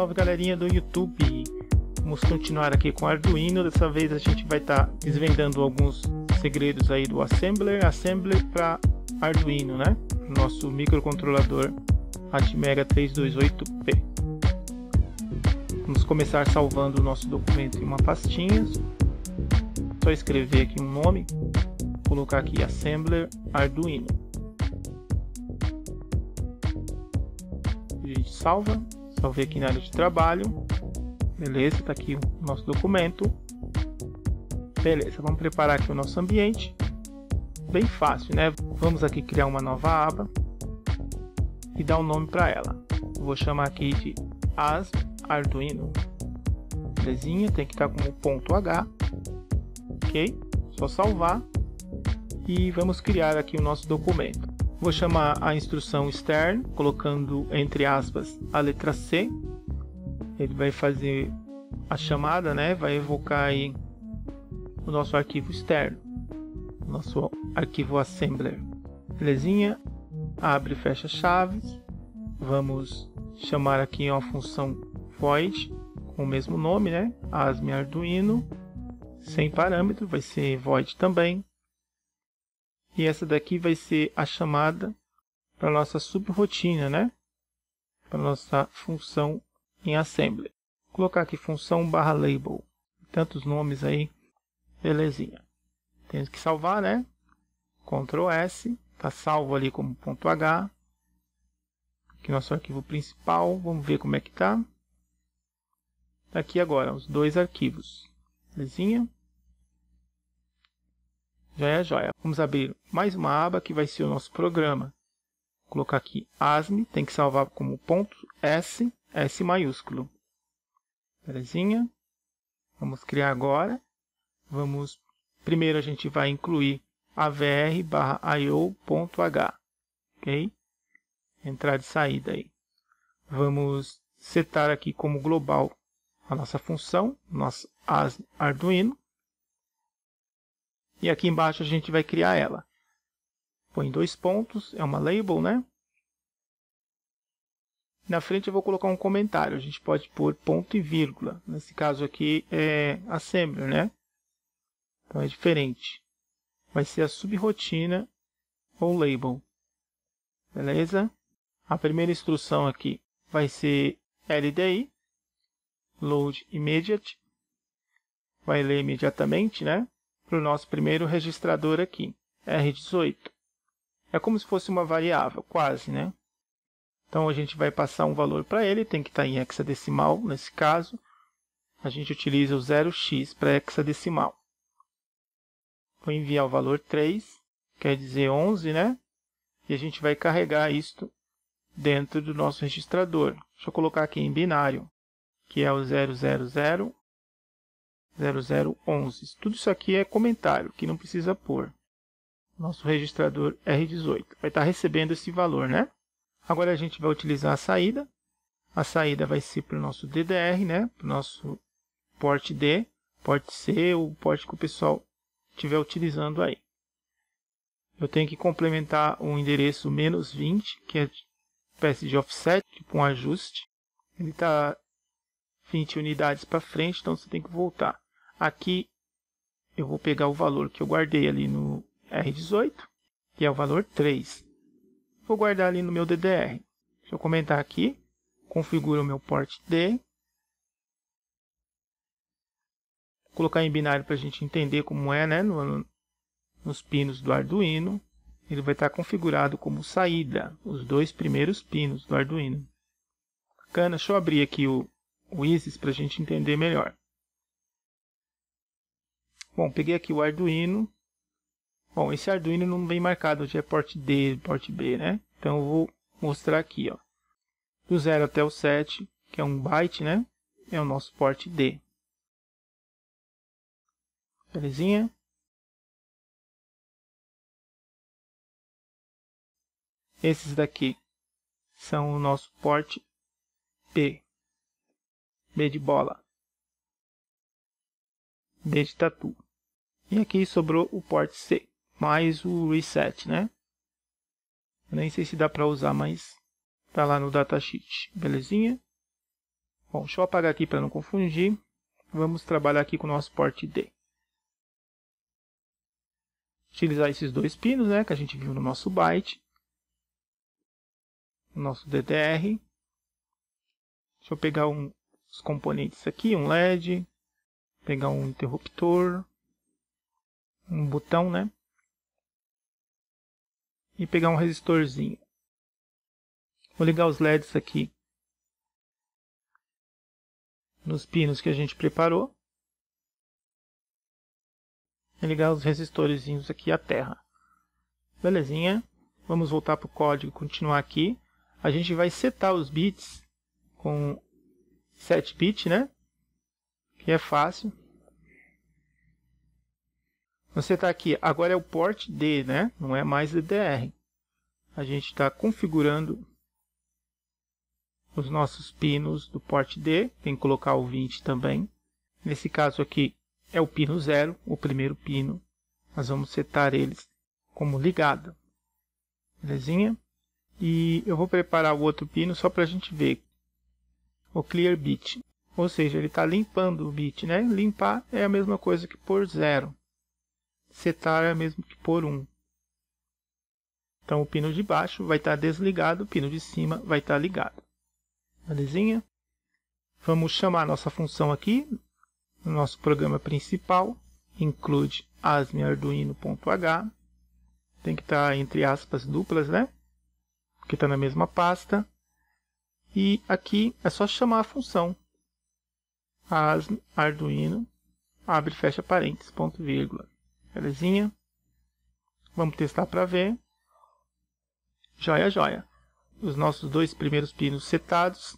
salve galerinha do YouTube! Vamos continuar aqui com Arduino. Dessa vez a gente vai estar tá desvendando alguns segredos aí do Assembler, Assembler para Arduino, né? Nosso microcontrolador Atmega 328P. Vamos começar salvando o nosso documento em uma pastinha. Só escrever aqui um nome, colocar aqui Assembler Arduino. A gente salva então vem aqui na área de trabalho. Beleza, está aqui o nosso documento. Beleza, vamos preparar aqui o nosso ambiente. Bem fácil, né? Vamos aqui criar uma nova aba e dar um nome para ela. Eu vou chamar aqui de ASP Arduino. Belezinha, tem que estar tá como ponto .h. Ok? Só salvar e vamos criar aqui o nosso documento. Vou chamar a instrução extern, colocando entre aspas a letra C. Ele vai fazer a chamada, né? Vai evocar aí o nosso arquivo externo, nosso arquivo assembler. Belezinha? Abre e fecha chaves. Vamos chamar aqui uma função void com o mesmo nome, né? Asme Arduino, sem parâmetro, vai ser void também. E essa daqui vai ser a chamada para nossa subrotina, né? Para nossa função em assembly. Vou colocar aqui função barra label. Tantos nomes aí. Belezinha. Temos que salvar, né? Ctrl S. Está salvo ali como ponto .h. Aqui nosso arquivo principal. Vamos ver como é que está. Tá aqui agora, os dois arquivos. Belezinha? Joia, é, joia. Vamos abrir mais uma aba que vai ser o nosso programa. Vou colocar aqui ASM, tem que salvar como ponto S, S maiúsculo. Belezinha. Vamos criar agora. Vamos, primeiro a gente vai incluir avr/io.h, ok? Entrada e saída aí. Vamos setar aqui como global a nossa função, nosso ASME Arduino. E aqui embaixo a gente vai criar ela. Põe dois pontos, é uma label, né? Na frente eu vou colocar um comentário, a gente pode pôr ponto e vírgula. Nesse caso aqui é assembler, né? Então é diferente. Vai ser a subrotina ou label. Beleza? A primeira instrução aqui vai ser LDI, load immediate. Vai ler imediatamente, né? para o nosso primeiro registrador aqui, R18. É como se fosse uma variável, quase, né? Então, a gente vai passar um valor para ele, tem que estar tá em hexadecimal, nesse caso. A gente utiliza o 0x para hexadecimal. Vou enviar o valor 3, quer dizer 11, né? E a gente vai carregar isto dentro do nosso registrador. Deixa eu colocar aqui em binário, que é o 000 0011. Tudo isso aqui é comentário, que não precisa pôr. Nosso registrador R18 vai estar tá recebendo esse valor, né? Agora a gente vai utilizar a saída. A saída vai ser para o nosso DDR, né? Para o nosso port D, port C, o port que o pessoal estiver utilizando aí. Eu tenho que complementar o endereço menos 20, que é espécie de offset, tipo um ajuste. Ele está 20 unidades para frente, então você tem que voltar. Aqui eu vou pegar o valor que eu guardei ali no R18, que é o valor 3. Vou guardar ali no meu DDR. Deixa eu comentar aqui, configuro o meu port D. Colocar em binário para a gente entender como é, né? No, nos pinos do Arduino, ele vai estar configurado como saída, os dois primeiros pinos do Arduino. Bacana, deixa eu abrir aqui o o ISIS para a gente entender melhor. Bom, peguei aqui o Arduino. Bom, esse Arduino não vem marcado onde é porte D, porte B, né? Então eu vou mostrar aqui, ó. Do 0 até o 7, que é um byte, né? É o nosso porte D. Belezinha? Esses daqui são o nosso porte P. B de bola, B de tatu. E aqui sobrou o port C, mais o reset, né? nem sei se dá para usar, mas tá lá no datasheet, belezinha? Bom, deixa eu apagar aqui para não confundir. Vamos trabalhar aqui com o nosso port D. Utilizar esses dois pinos, né, que a gente viu no nosso byte. Nosso DDR. Deixa eu pegar um os componentes aqui, um LED, pegar um interruptor, um botão, né? E pegar um resistorzinho. Vou ligar os LEDs aqui nos pinos que a gente preparou. E ligar os resistorzinhos aqui à terra. Belezinha. Vamos voltar para o código e continuar aqui. A gente vai setar os bits com set pitch, né? Que é fácil. Você está aqui, agora é o port D, né? Não é mais DDR. A gente está configurando os nossos pinos do port D. Tem que colocar o 20 também. Nesse caso aqui é o pino 0, o primeiro pino. Nós vamos setar eles como ligado. Belezinha? E eu vou preparar o outro pino só para a gente ver o clear bit. Ou seja, ele está limpando o bit, né? Limpar é a mesma coisa que pôr zero. Setar é a mesma que pôr um. Então o pino de baixo vai estar tá desligado, o pino de cima vai estar tá ligado. Belezinha? Vamos chamar nossa função aqui, no nosso programa principal, include asmearduino.h. Tem que estar tá entre aspas duplas, né? Porque está na mesma pasta. E aqui é só chamar a função as, Arduino, abre e fecha parênteses, ponto vírgula. Belezinha? Vamos testar para ver. Joia, joia. Os nossos dois primeiros pinos setados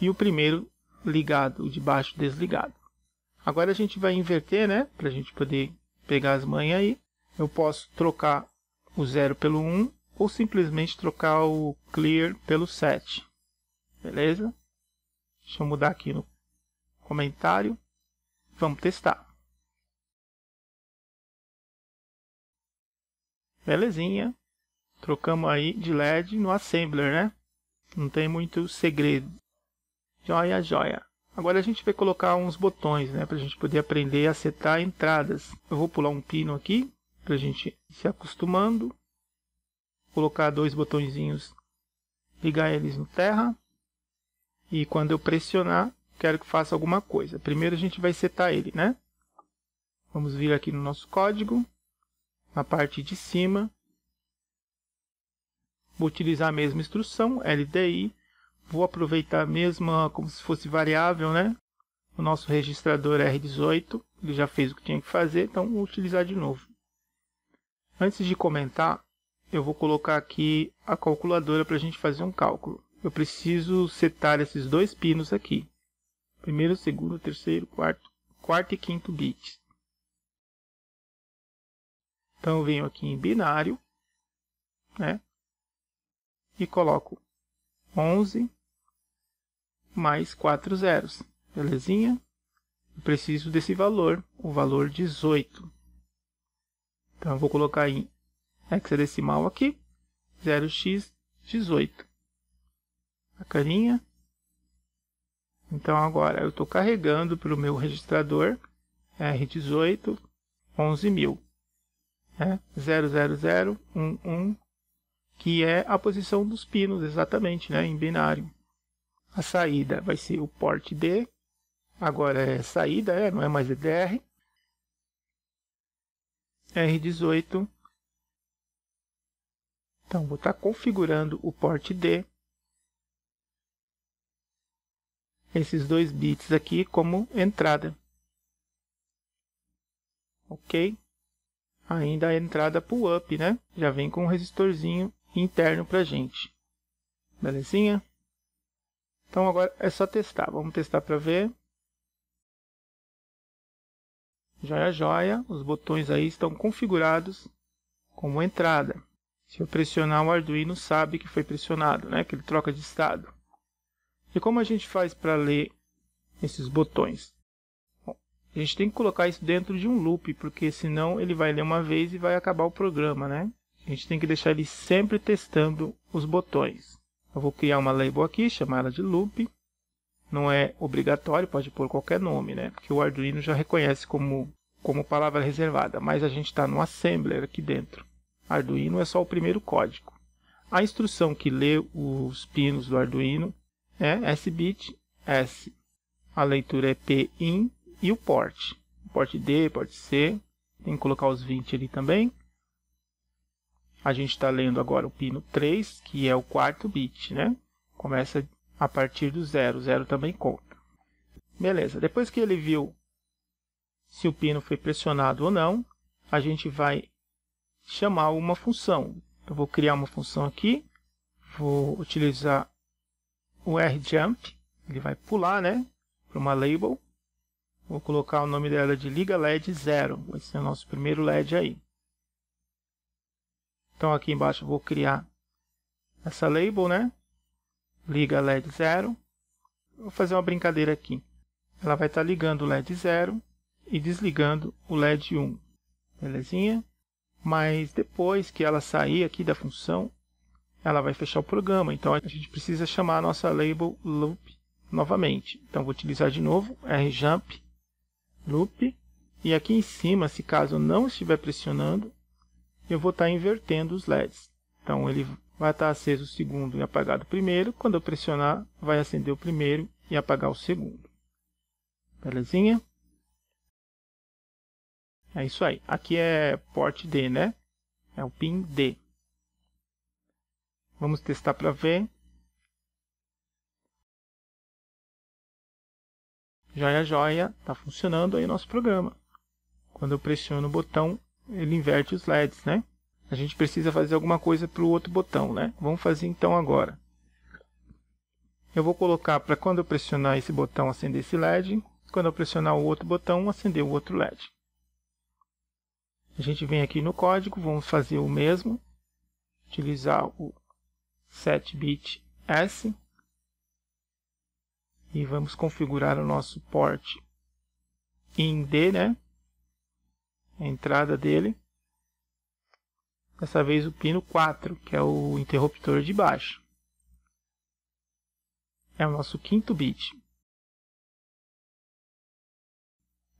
e o primeiro ligado, o de baixo desligado. Agora a gente vai inverter, né? Para a gente poder pegar as manhas aí. Eu posso trocar o 0 pelo 1 um, ou simplesmente trocar o clear pelo set. Beleza? Deixa eu mudar aqui no comentário. Vamos testar. Belezinha. Trocamos aí de LED no Assembler, né? Não tem muito segredo. Joia, joia. Agora a gente vai colocar uns botões, né? Para a gente poder aprender a setar entradas. Eu vou pular um pino aqui, para a gente se acostumando. Colocar dois botõezinhos, ligar eles no terra. E quando eu pressionar, quero que faça alguma coisa. Primeiro a gente vai setar ele, né? Vamos vir aqui no nosso código, na parte de cima. Vou utilizar a mesma instrução, LDI. Vou aproveitar a mesma, como se fosse variável, né? O nosso registrador R18, ele já fez o que tinha que fazer, então vou utilizar de novo. Antes de comentar, eu vou colocar aqui a calculadora para a gente fazer um cálculo eu preciso setar esses dois pinos aqui. Primeiro, segundo, terceiro, quarto, quarto e quinto bits. Então, eu venho aqui em binário, né? E coloco 11 mais 4 zeros, belezinha? Eu preciso desse valor, o valor 18. Então, eu vou colocar em hexadecimal aqui, 0x18 a carinha. Então agora eu estou carregando para o meu registrador R18 11000 00011 que é a posição dos pinos exatamente, né, em binário. A saída vai ser o port D. Agora é saída, é, não é mais EDR. R18. Então vou estar tá configurando o port D esses dois bits aqui como entrada. Ok? Ainda a entrada pull-up, né? Já vem com um resistorzinho interno a gente. Belezinha? Então agora é só testar. Vamos testar para ver. Joia, joia. Os botões aí estão configurados como entrada. Se eu pressionar o Arduino, sabe que foi pressionado, né? Que ele troca de estado. E como a gente faz para ler esses botões? Bom, a gente tem que colocar isso dentro de um loop, porque senão ele vai ler uma vez e vai acabar o programa, né? A gente tem que deixar ele sempre testando os botões. Eu vou criar uma label aqui, chamar ela de loop. Não é obrigatório, pode pôr qualquer nome, né? Porque o Arduino já reconhece como, como palavra reservada, mas a gente está no assembler aqui dentro. Arduino é só o primeiro código. A instrução que lê os pinos do Arduino é sbit s. A leitura é pin e o port. Port D, port C. Tem que colocar os 20 ali também. A gente está lendo agora o pino 3, que é o quarto bit, né? Começa a partir do zero. Zero também conta. Beleza. Depois que ele viu se o pino foi pressionado ou não, a gente vai chamar uma função. Eu vou criar uma função aqui. Vou utilizar um R-Jump, ele vai pular, né? Para uma label. Vou colocar o nome dela de Liga LED 0. Vai ser o nosso primeiro LED aí. Então aqui embaixo vou criar essa label, né? Liga LED 0. Vou fazer uma brincadeira aqui. Ela vai estar tá ligando o LED 0 e desligando o LED 1. Belezinha? Mas depois que ela sair aqui da função, ela vai fechar o programa. Então a gente precisa chamar a nossa label loop novamente. Então vou utilizar de novo rjump loop e aqui em cima, se caso não estiver pressionando, eu vou estar invertendo os LEDs. Então ele vai estar aceso o segundo e apagado o primeiro. Quando eu pressionar, vai acender o primeiro e apagar o segundo. Belezinha? É isso aí. Aqui é port D, né? É o pin D. Vamos testar para ver. Joia, joia, está funcionando aí o nosso programa. Quando eu pressiono o botão, ele inverte os LEDs, né? A gente precisa fazer alguma coisa para o outro botão, né? Vamos fazer então agora. Eu vou colocar para quando eu pressionar esse botão acender esse LED, quando eu pressionar o outro botão acender o outro LED. A gente vem aqui no código, vamos fazer o mesmo, utilizar o 7-bit S e vamos configurar o nosso port em D, né? A entrada dele. Dessa vez o pino 4, que é o interruptor de baixo. É o nosso quinto bit.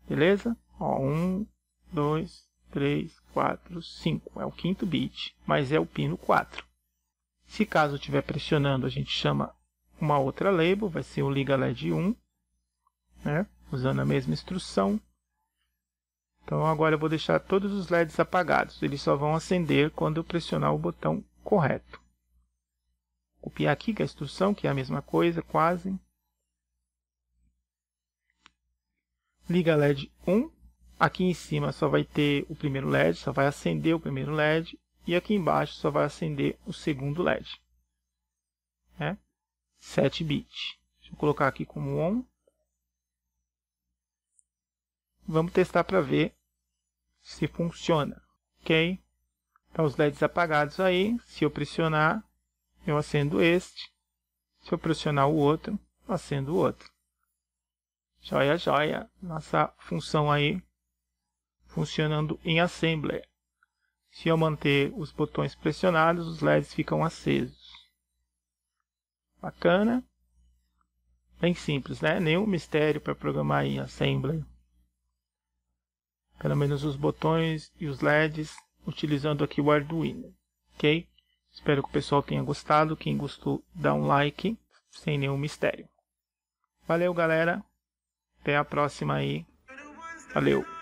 Beleza? Ó, 1, 2, 3, 4, 5. É o quinto bit, mas é o pino 4. Se caso estiver pressionando, a gente chama uma outra label, vai ser o liga LED 1, né? usando a mesma instrução. Então agora eu vou deixar todos os LEDs apagados, eles só vão acender quando eu pressionar o botão correto. Copiar aqui que é a instrução, que é a mesma coisa, quase. Liga LED 1, aqui em cima só vai ter o primeiro LED, só vai acender o primeiro LED e aqui embaixo só vai acender o segundo LED. Né? 7 bit, Deixa eu colocar aqui como ON. Vamos testar para ver se funciona. Ok? Tá os LEDs apagados aí. Se eu pressionar, eu acendo este. Se eu pressionar o outro, eu acendo o outro. Joia, joia. Nossa função aí funcionando em Assembler. Se eu manter os botões pressionados, os LEDs ficam acesos. Bacana. Bem simples, né? Nenhum mistério para programar em Assembly. Pelo menos os botões e os LEDs utilizando aqui o Arduino, ok? Espero que o pessoal tenha gostado. Quem gostou, dá um like, sem nenhum mistério. Valeu, galera. Até a próxima aí. Valeu.